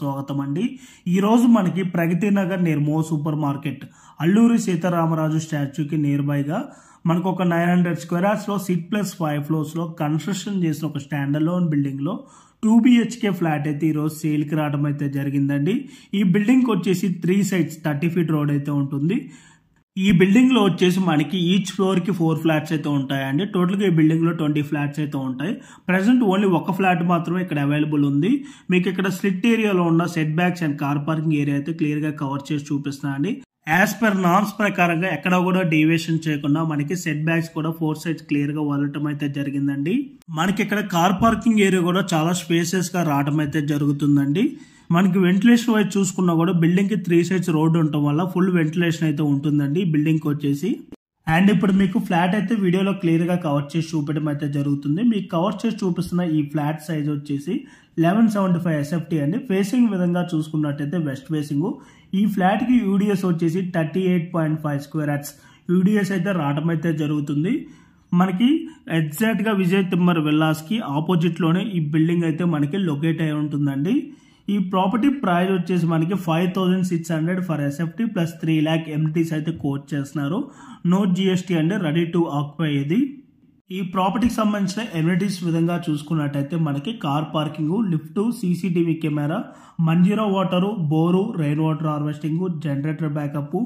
స్వాగతం అండి ఈరోజు మనకి ప్రగతి నగర్ నిర్మో సూపర్ మార్కెట్ అల్లూరి సీతారామరాజు స్టాచ్యూకి నియర్ బైగా మనకు ఒక నైన్ హండ్రెడ్ స్క్వేర్ లో సిట్ ప్లస్ ఫైవ్ ఫ్లోర్స్లో కన్స్ట్రక్షన్ చేసిన ఒక స్టాండర్లోన్ బిల్డింగ్లో టూ బిహెచ్కే ఫ్లాట్ అయితే ఈరోజు సేల్కి రావడం అయితే జరిగిందండి ఈ బిల్డింగ్కి వచ్చేసి three sides thirty feet road అయితే ఉంటుంది ఈ బిల్డింగ్ లో వచ్చేసి మనకి ఈచ్ ఫ్లోర్ కి ఫోర్ ఫ్లాట్స్ అయితే ఉంటాయండి టోటల్గా ఈ బిల్డింగ్ లో ట్వంటీ ఫ్లాట్స్ అయితే ఉంటాయి ప్రజెంట్ ఓన్లీ ఒక ఫ్లాట్ మాత్రమే ఇక్కడ అవైలబుల్ ఉంది మీకు ఇక్కడ స్లిట్ ఏరియాలో ఉన్న set backs and car parking area అయితే క్లియర్ గా కవర్ చేసి అండి యాజ్ పర్ నామ్స్ ప్రకారంగా ఎక్కడ కూడా డీవియేషన్ చేయకుండా మనకి సెట్ బ్యాక్స్ కూడా ఫోర్ సైడ్స్ క్లియర్ గా వదలటం అయితే జరిగిందండి మనకి ఇక్కడ కార్ పార్కింగ్ ఏరియా కూడా చాలా స్పేసెస్ గా రావడం అయితే జరుగుతుందండి మనకి వెంటిలేషన్ వైజ్ చూసుకున్నా కూడా బిల్డింగ్ కి త్రీ సైడ్స్ రోడ్డు ఉండటం వల్ల ఫుల్ వెంటిలేషన్ అయితే ఉంటుందండి బిల్డింగ్కి వచ్చేసి అండ్ ఇప్పుడు మీకు ఫ్లాట్ అయితే వీడియోలో క్లియర్గా కవర్ చేసి చూపడం అయితే జరుగుతుంది మీకు కవర్ చేసి చూపిస్తున్న ఈ ఫ్లాట్ సైజ్ వచ్చేసి లెవెన్ సెవెంటీ ఫైవ్ ఎస్ఎఫ్టీ అండి ఫేసింగ్ విధంగా చూసుకున్నట్టయితే వెస్ట్ ఫేసింగ్ ఈ ఫ్లాట్కి యూడిఎస్ వచ్చేసి thirty eight point five square yards UDS అయితే రావడం అయితే జరుగుతుంది మనకి ఎగ్జాక్ట్గా విజయ్ తిమ్మర్ విల్లాస్కి ఆపోజిట్లోనే ఈ బిల్డింగ్ అయితే మనకి లొకేట్ అయి ఉంటుందండి ఈ ప్రాపర్టీ ప్రైస్ వచ్చేసి మనకి five thousand six hundred for SFT plus three lakh ఎంటీస్ అయితే కోట్ చేస్తున్నారు నో జిఎస్టీ అంటే రెడీ టు ఆక్యుపై ఇది ఈ ప్రాపర్టీకి సంబంధించిన ఎమ్యూనిటీస్ విధంగా చూసుకున్నట్టయితే మనకి car parking lift CCTV camera Manjeera water bore rain water harvesting generator backup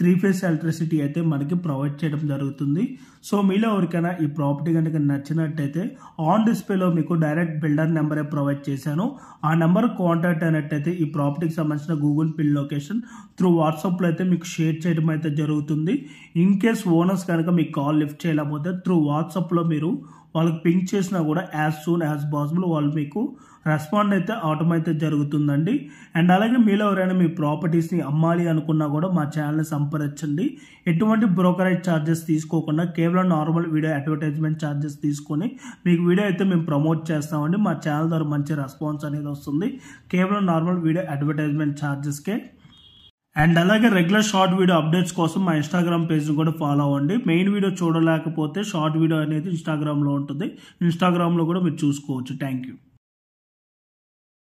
three phase electricity అయితే మనకి ప్రొవైడ్ చేయడం జరుగుతుంది సో మీలో ఎవరికైనా ఈ ప్రాపర్టీ కనుక నచ్చినట్టయితే ఆన్ డిస్ప్లేలో మీకు డైరెక్ట్ బిల్డర్ నెంబరే ప్రొవైడ్ చేశాను ఆ నెంబర్ కాంటాక్ట్ అయినట్టయితే ఈ ప్రాపర్టీకి సంబంధించిన గూగుల్ పిల్ లొకేషన్ త్రూ వాట్సాప్లో అయితే మీకు షేర్ చేయడం అయితే జరుగుతుంది ఇన్ కేస్ ఓనర్స్ కనుక మీకు కాల్ లిఫ్ట్ చేయలేకపోతే త్రూ వాట్సాప్ వాట్సాప్లో మీరు వాళ్ళకి పింక్ చేసినా కూడా యాజ్ సూన్ యాజ్ పాసిబుల్ వాళ్ళు మీకు రెస్పాండ్ అయితే అవటం అయితే జరుగుతుందండి అండ్ అలాగే మీలో ఎవరైనా మీ ప్రాపర్టీస్ని అమ్మాలి అనుకున్నా కూడా మా ఛానల్ని సంప్రదించండి ఎటువంటి బ్రోకరేజ్ ఛార్జెస్ తీసుకోకుండా కేవలం నార్మల్ వీడియో అడ్వర్టైజ్మెంట్ ఛార్జెస్ తీసుకొని మీకు వీడియో అయితే మేము ప్రమోట్ చేస్తామండి మా ఛానల్ ద్వారా మంచి రెస్పాన్స్ అనేది వస్తుంది కేవలం నార్మల్ వీడియో అడ్వర్టైజ్మెంట్ ఛార్జెస్కే అండ్ అలాగే రెగ్యులర్ షార్ట్ వీడియో అప్డేట్స్ కోసం మా ఇన్స్టాగ్రామ్ పేజ్ని కూడా ఫాలో అవ్వండి మెయిన్ వీడియో చూడలేకపోతే షార్ట్ వీడియో అనేది ఇన్స్టాగ్రామ్లో ఉంటుంది ఇన్స్టాగ్రామ్లో కూడా మీరు చూసుకోవచ్చు థ్యాంక్ యూ